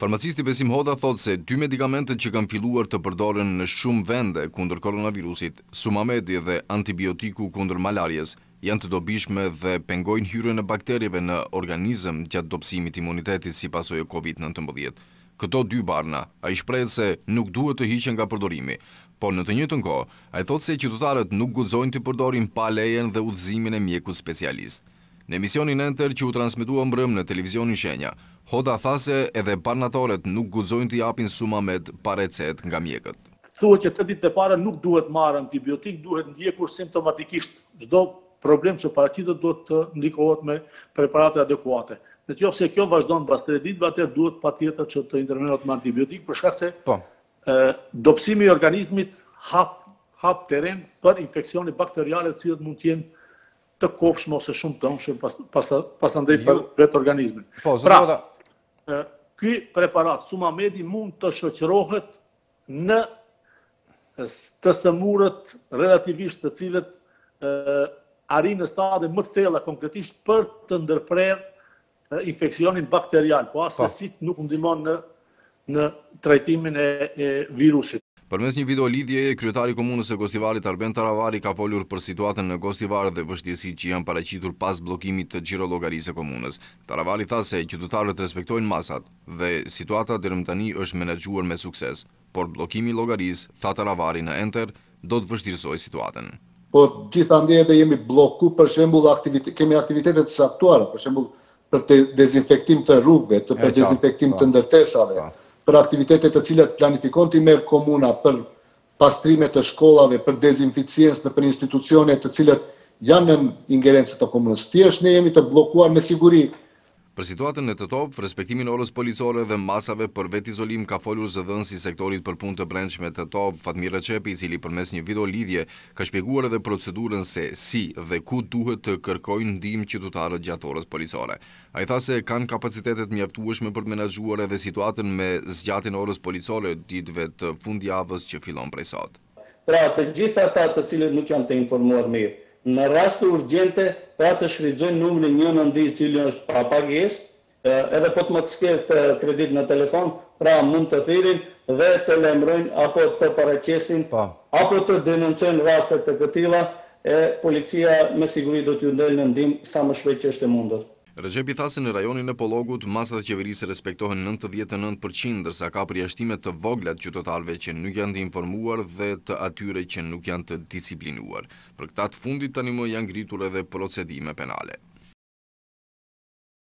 Farmacisti Besim Hoda thot se dy medikamente që kanë filluar të përdoren në shumë vende kundër koronavirusit, Sumamedi dhe antibiotiku kundër malarjes, janë të dobishme dhe pengojnë hyrën e bakterjeve në organizëm gjatë dopsimit imunitetit si pasojë COVID-19. Këto dy barna, a i shprejt se nuk duhet të hiqen nga përdorimi, por në të një të nko, a i thot se qytotarët nuk gudzojnë të përdorin palejen dhe udzimin e mjeku specialistë. Në emisionin enter që u transmitua mbrëm në televizionin shenja, Hoda thase edhe parnatoret nuk gudzojnë të japin suma med parecet nga mjekët. Thuë që të ditë të pare nuk duhet marë antibiotik, duhet ndjekur simptomatikisht gjdo problem që paracitët duhet të ndikohet me preparate adekuate. Në të jofë se kjo vazhdojnë bas të redit, atër duhet pa tjetër që të intervenuat me antibiotik, për shkak se po. dopsimi organizmit hap teren për infekcioni bakteriale cilët mund tjenë të kopshme ose shumë të pas pasandej jo. për vetë organizme. Po, pra, këj preparat sumamedi mund të shëqërohet në të sëmurët relativisht të cilët ari në stade më të tela konkretisht për të ndërprer infekcionin bakterial, po, po. asesit nuk ndihmon në në trajtimin e virusit. Për mes një video lidhje, kryetari komunës e Gostivarit Arben Taravari ka folur për situatën në Gostivar dhe vështjesi që janë pareqitur pas blokimit të gjiro logarise komunës. Taravari tha se qytutarët respektojnë masat dhe situata dërëm tani është menedgjuar me sukses, por blokimi logarisë, tha Taravari në enter, do të vështjësoj situatën. Po, gjithande edhe jemi bloku, për shembul, kemi aktivitetet saktuarë, për shembul, për të dezinfektim të rrugve, për dezinfektim të po. ndërtesave, po për aktivitetet të cilat planifikon t'i merë komuna për pastrimet të shkollave, për dezinficiencë dhe për institucionet të cilat janë në ingerencët të komunës. Tjesh, ne jemi të blokuar me sigurit Për situatën e të top, respektimin orës policore dhe masave për vet izolim ka folur zëdhën si sektorit për pun të brendshme të top, Fatmira Qepi, cili për mes një video lidhje, ka shpjeguar edhe procedurën se si dhe ku duhet të kërkojnë ndim qytutarët gjatë orës policore. A i tha se kanë kapacitetet mjaftueshme për të menagjuar edhe situatën me zgjatin orës policore ditve të fundjavës që filon prej sot. Pra të gjitha ta të cilët nuk janë të informuar mirë, në rastë urgjente pra të shrizojnë numri një nëndi cilë është pa pages, edhe po të më të kredit në telefon, pra mund të thirin dhe të lemrojnë apo të pareqesin, po. apo të denoncojnë rastet të këtila, e policia me sigurit do t'ju ndelë në sa më shvej që është e mundur. Rëgjepi thasi në rajonin e Pologut, masat e qeverisë respektohen 99%, dërsa ka për të voglat qytotalve që nuk janë të informuar dhe të atyre që nuk janë të disiplinuar. Për këtat fundit të një më janë gritur edhe procedime penale.